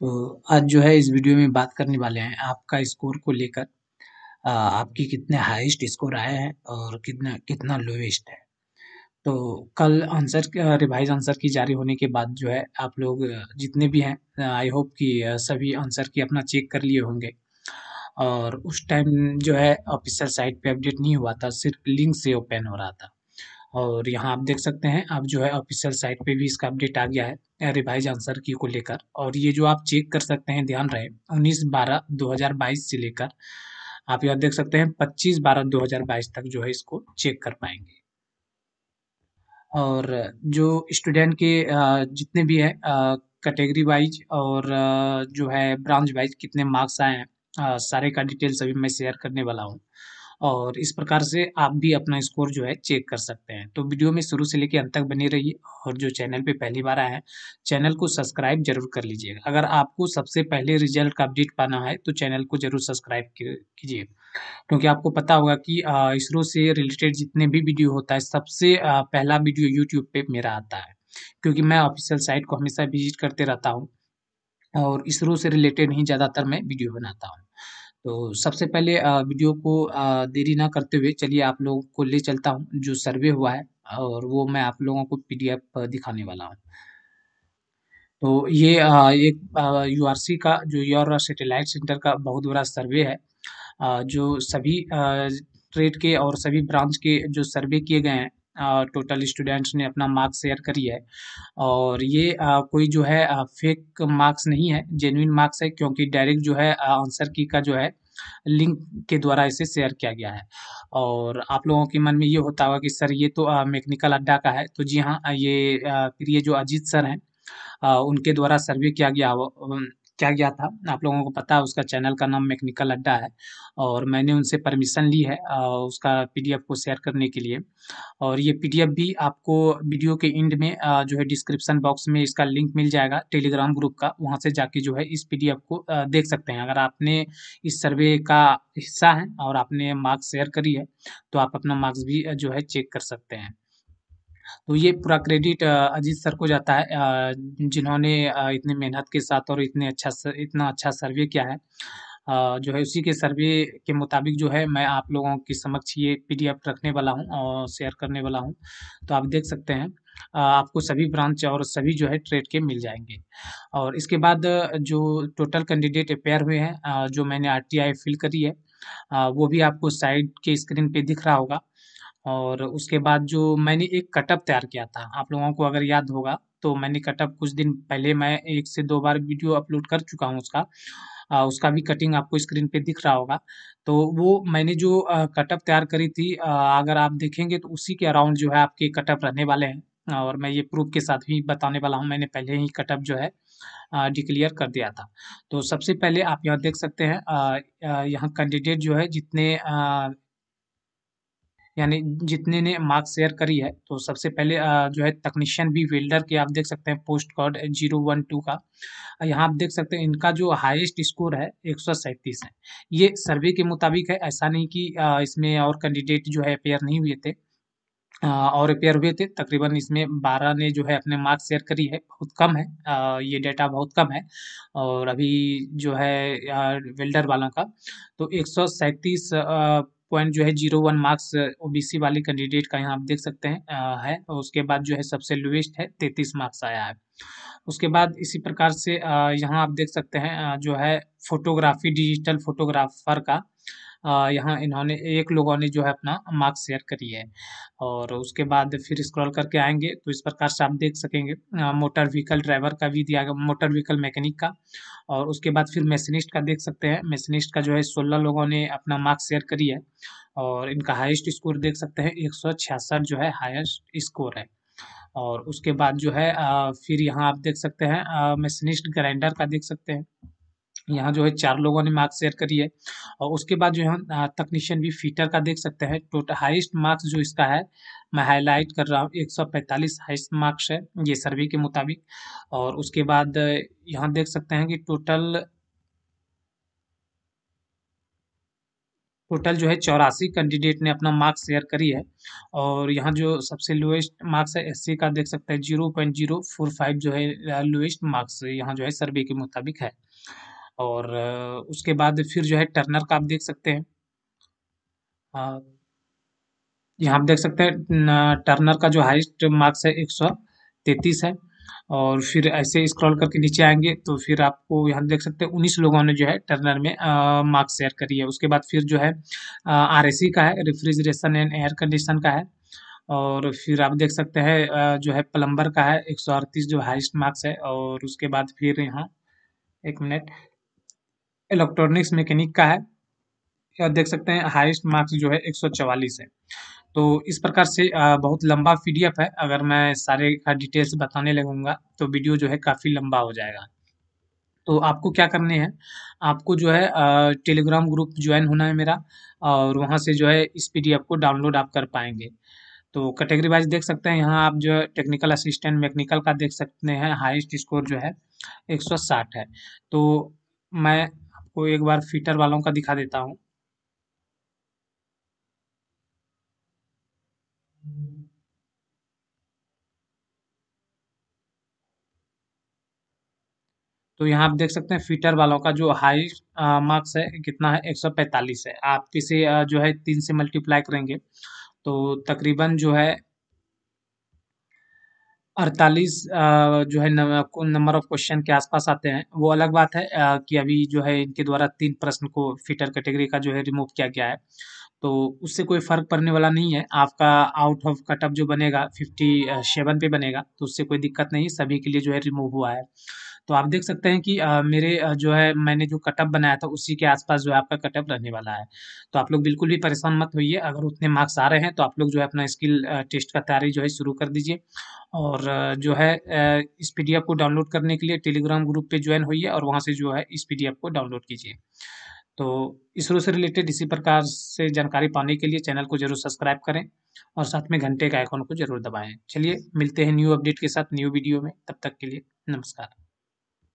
तो आज जो है इस वीडियो में बात करने वाले हैं आपका स्कोर को लेकर आपकी कितने हाईएस्ट स्कोर आए हैं और कितना कितना लोएस्ट है तो कल आंसर रिवाइज आंसर की जारी होने के बाद जो है आप लोग जितने भी हैं आई होप कि सभी आंसर की अपना चेक कर लिए होंगे और उस टाइम जो है ऑफिशियल साइट पे अपडेट नहीं हुआ था सिर्फ लिंक से ओपन हो रहा था और यहाँ आप देख सकते हैं आप जो है ऑफिशियल साइट पे भी इसका अपडेट आ गया है रिवाइज आंसर की को लेकर और ये जो आप चेक कर सकते हैं ध्यान रहे उन्नीस बारह दो हज़ार बाईस से लेकर आप यहाँ देख सकते हैं पच्चीस बारह दो हज़ार बाईस तक जो है इसको चेक कर पाएंगे और जो स्टूडेंट के जितने भी हैं कैटेगरी वाइज और जो है ब्रांच वाइज कितने मार्क्स आए हैं सारे का डिटेल्स अभी मैं शेयर करने वाला हूँ और इस प्रकार से आप भी अपना स्कोर जो है चेक कर सकते हैं तो वीडियो में शुरू से लेकर अंत तक बनी रहिए और जो चैनल पे पहली बार आए हैं चैनल को सब्सक्राइब जरूर कर लीजिएगा अगर आपको सबसे पहले रिजल्ट का अपडेट पाना है तो चैनल को जरूर सब्सक्राइब कीजिए क्योंकि आपको पता होगा कि इसरो से रिलेटेड जितने भी वीडियो होता है सबसे पहला वीडियो यूट्यूब पे मेरा आता है क्योंकि मैं ऑफिशियल साइट को हमेशा विजिट करते रहता हूँ और इसरो से रिलेटेड ही ज़्यादातर मैं वीडियो बनाता हूँ तो सबसे पहले वीडियो को देरी ना करते हुए चलिए आप लोगों को ले चलता हूँ जो सर्वे हुआ है और वो मैं आप लोगों को पीडीएफ दिखाने वाला हूँ तो ये एक यूआरसी का जो योर सेटेलाइट सेंटर का बहुत बड़ा सर्वे है जो सभी ट्रेड के और सभी ब्रांच के जो सर्वे किए गए हैं टोटल स्टूडेंट्स ने अपना मार्क्स शेयर करी है और ये कोई जो है फेक मार्क्स नहीं है जेन्यन मार्क्स है क्योंकि डायरेक्ट जो है आंसर की का जो है लिंक के द्वारा इसे शेयर किया गया है और आप लोगों के मन में ये होता होगा कि सर ये तो मैकेनिकल अड्डा का है तो जी हाँ ये फिर ये जो अजीत सर हैं उनके द्वारा सर्वे किया गया क्या गया था आप लोगों को पता है उसका चैनल का नाम मैकेनिकल अड्डा है और मैंने उनसे परमिशन ली है उसका पीडीएफ को शेयर करने के लिए और ये पीडीएफ भी आपको वीडियो के एंड में जो है डिस्क्रिप्सन बॉक्स में इसका लिंक मिल जाएगा टेलीग्राम ग्रुप का वहाँ से जाके जो है इस पी को देख सकते हैं अगर आपने इस सर्वे का हिस्सा हैं और आपने मार्क्स शेयर करी है तो आप अपना मार्क्स भी जो है चेक कर सकते हैं तो ये पूरा क्रेडिट अजीत सर को जाता है जिन्होंने इतने मेहनत के साथ और इतने अच्छा इतना अच्छा सर्वे किया है जो है उसी के सर्वे के मुताबिक जो है मैं आप लोगों के समक्ष ये पी रखने वाला हूँ और शेयर करने वाला हूँ तो आप देख सकते हैं आपको सभी ब्रांच और सभी जो है ट्रेड के मिल जाएंगे और इसके बाद जो टोटल कैंडिडेट अपेयर हुए हैं जो मैंने आरटीआई फिल करी है वो भी आपको साइड के स्क्रीन पे दिख रहा होगा और उसके बाद जो मैंने एक कटअप तैयार किया था आप लोगों को अगर याद होगा तो मैंने कटअप कुछ दिन पहले मैं एक से दो बार वीडियो अपलोड कर चुका हूँ उसका आ, उसका भी कटिंग आपको स्क्रीन पे दिख रहा होगा तो वो मैंने जो कटअप तैयार करी थी आ, अगर आप देखेंगे तो उसी के अराउंड जो है आपके कटअप रहने वाले हैं और मैं ये प्रूफ के साथ भी बताने वाला हूँ मैंने पहले ही कटअप जो है डिक्लेयर कर दिया था तो सबसे पहले आप यहाँ देख सकते हैं यहाँ कैंडिडेट जो है जितने आ, यानी जितने ने मार्क्स शेयर करी है तो सबसे पहले जो है तकनीशियन बी वेल्डर के आप देख सकते हैं post code zero one two का यहाँ आप देख सकते हैं इनका जो हाईएस्ट स्कोर है एक सौ सैंतीस है ये सर्वे के मुताबिक है ऐसा नहीं कि इसमें और कैंडिडेट जो है अपेयर नहीं हुए थे और अपेयर हुए थे तकरीबन इसमें बारह ने जो है अपने मार्क्स शेयर करी है बहुत कम है ये डेटा बहुत कम है और अभी जो है वेल्डर वालों का तो एक सौ सैंतीस पॉइंट जो है जीरो वन मार्क्स ओबीसी वाली कैंडिडेट का यहाँ आप देख सकते हैं आ, uh, है और उसके बाद जो है सबसे लोएस्ट है तैतीस मार्क्स आया है उसके बाद इसी प्रकार से uh, यहाँ आप देख सकते हैं uh, जो है फोटोग्राफी डिजिटल फोटोग्राफर का यहाँ इन्होंने एक लोगों ने जो है अपना मार्क्स शेयर करी है और उसके बाद फिर स्क्रॉल करके आएंगे तो इस प्रकार से आप देख सकेंगे मोटर व्हीकल ड्राइवर का भी दिया गया मोटर व्हीकल मैकेनिक का और उसके बाद फिर मैशनिस्ट का देख सकते हैं मैशनिस्ट का जो है सोलह लोगों ने अपना मार्क्स शेयर करी है और इनका हाइस्ट स्कोर देख सकते हैं एक जो है हाइस्ट स्कोर है और उसके बाद जो है फिर यहाँ आप देख सकते हैं मैशनिस्ट ग्राइंडर का देख सकते हैं यहाँ जो है चार लोगों ने मार्क्स शेयर करी है और उसके बाद जो है तकनीशियन भी फीटर का देख सकते हैं टोटल हाइस्ट मार्क्स जो इसका है मैं हाईलाइट कर रहा हूँ 145 हाइस्ट मार्क्स है ये सर्वे के मुताबिक और उसके बाद यहाँ देख सकते हैं कि टोटल टोटल जो है चौरासी कैंडिडेट ने अपना मार्क्स शेयर करी है और यहाँ जो सबसे लोएस्ट मार्क्स है एस का देख सकते हैं zero point zero four five जो है लोएस्ट मार्क्स यहाँ जो है सर्वे के मुताबिक है और उसके बाद फिर जो है टर्नर का आप देख सकते हैं यहाँ आप देख सकते हैं टर्नर का जो हाइस्ट मार्क्स है एक सौ तैतीस है और फिर ऐसे स्क्रॉल करके नीचे आएंगे तो फिर आपको यहाँ देख सकते हैं उन्नीस लोगों ने जो है टर्नर में मार्क्स शेयर करी है उसके बाद फिर जो है आर e का है रेफ्रिजरेशन एंड एयर कंडीशन का है और फिर आप देख सकते हैं जो है प्लम्बर का है एक जो हाइस्ट मार्क्स है और उसके बाद फिर यहाँ एक मिनट इलेक्ट्रॉनिक्स मैकेनिक का है या देख सकते हैं हाईएस्ट मार्क्स जो है 144 है तो इस प्रकार से बहुत लंबा पीडीएफ है अगर मैं सारे का डिटेल्स बताने लगूंगा तो वीडियो जो है काफ़ी लंबा हो जाएगा तो आपको क्या करने हैं आपको जो है टेलीग्राम ग्रुप ज्वाइन होना है मेरा और वहाँ से जो है इस एफ को डाउनलोड आप कर पाएंगे तो कैटेगरी वाइज देख सकते हैं यहाँ आप जो है टेक्निकल असिस्टेंट मैकेनिकल का देख सकते हैं हाईएस्ट स्कोर जो है साठ है तो मैं आपको एक बार फिटर वालों का दिखा देता हूं तो यहाँ आप देख सकते हैं फिटर वालों का जो हाई मार्क्स है कितना है 145 है आप किसे जो है तीन से मल्टीप्लाई करेंगे तो तकरीबन जो है अड़तालीस जो है नंबर ऑफ क्वेश्चन के आसपास आते हैं वो अलग बात है कि अभी जो है इनके द्वारा तीन प्रश्न को फिटर कैटेगरी का जो है रिमूव किया गया है तो उससे कोई फ़र्क पड़ने वाला नहीं है आपका आउट ऑफ कटअप जो बनेगा फिफ्टी सेवन पे बनेगा तो उससे कोई दिक्कत नहीं सभी के लिए जो है रिमूव हुआ है तो आप देख सकते हैं कि मेरे जो है मैंने जो कटअप बनाया था उसी के आसपास जो है आपका कटअप रहने वाला है। तो आप लोग बिल्कुल भी परेशान मत होइए अगर उतने मार्क्स आ रहे हैं तो आप लोग जो है अपना स्किल टेस्ट का तैयारी जो है शुरू कर दीजिए और जो है इस पी को डाउनलोड करने के लिए टेलीग्राम ग्रुप पे ज्वाइन होइए और वहाँ से जो है इस पी को डाउनलोड कीजिए। तो इसरो से रिलेटेड इसी प्रकार से जानकारी पाने के लिए चैनल को ज़रूर सब्सक्राइब करें और साथ में घंटे के आइकॉन को ज़रूर दबाएँ। चलिए मिलते हैं न्यू अपडेट के साथ न्यू वीडियो में, तब तक के लिए नमस्कार।